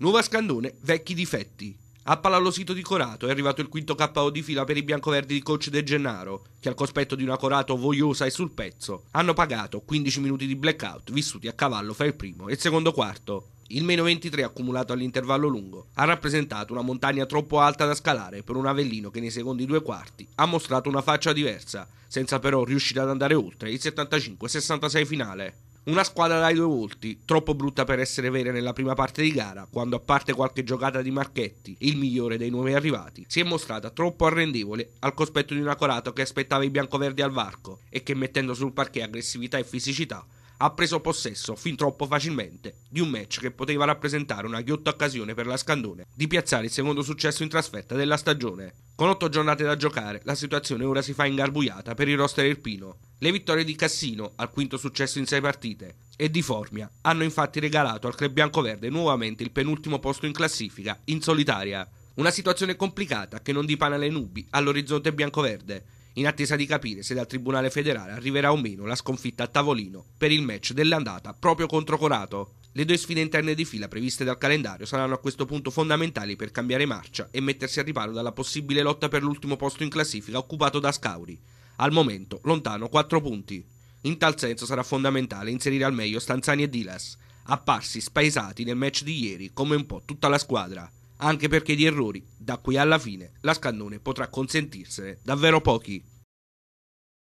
Nuova Scandone, vecchi difetti. A Palalosito di Corato è arrivato il quinto KO di fila per i biancoverdi di coach De Gennaro, che al cospetto di una Corato vogliosa e sul pezzo hanno pagato 15 minuti di blackout vissuti a cavallo fra il primo e il secondo quarto. Il meno 23 accumulato all'intervallo lungo ha rappresentato una montagna troppo alta da scalare per un Avellino che nei secondi due quarti ha mostrato una faccia diversa, senza però riuscire ad andare oltre il 75-66 finale. Una squadra dai due volti, troppo brutta per essere vera nella prima parte di gara, quando a parte qualche giocata di Marchetti, il migliore dei nuovi arrivati, si è mostrata troppo arrendevole al cospetto di una Corato che aspettava i biancoverdi al varco e che mettendo sul parquet aggressività e fisicità ha preso possesso fin troppo facilmente di un match che poteva rappresentare una ghiotta occasione per la Scandone di piazzare il secondo successo in trasferta della stagione. Con otto giornate da giocare, la situazione ora si fa ingarbugliata per il roster irpino. Le vittorie di Cassino, al quinto successo in sei partite, e di Formia hanno infatti regalato al club biancoverde nuovamente il penultimo posto in classifica, in solitaria. Una situazione complicata che non dipana le nubi all'orizzonte biancoverde, in attesa di capire se dal Tribunale federale arriverà o meno la sconfitta a tavolino per il match dell'andata proprio contro Corato. Le due sfide interne di fila previste dal calendario saranno a questo punto fondamentali per cambiare marcia e mettersi a riparo dalla possibile lotta per l'ultimo posto in classifica occupato da Scauri, al momento lontano 4 punti. In tal senso sarà fondamentale inserire al meglio Stanzani e Dilas, apparsi spaesati nel match di ieri come un po' tutta la squadra anche perché di errori, da qui alla fine, la Scannone potrà consentirsene davvero pochi.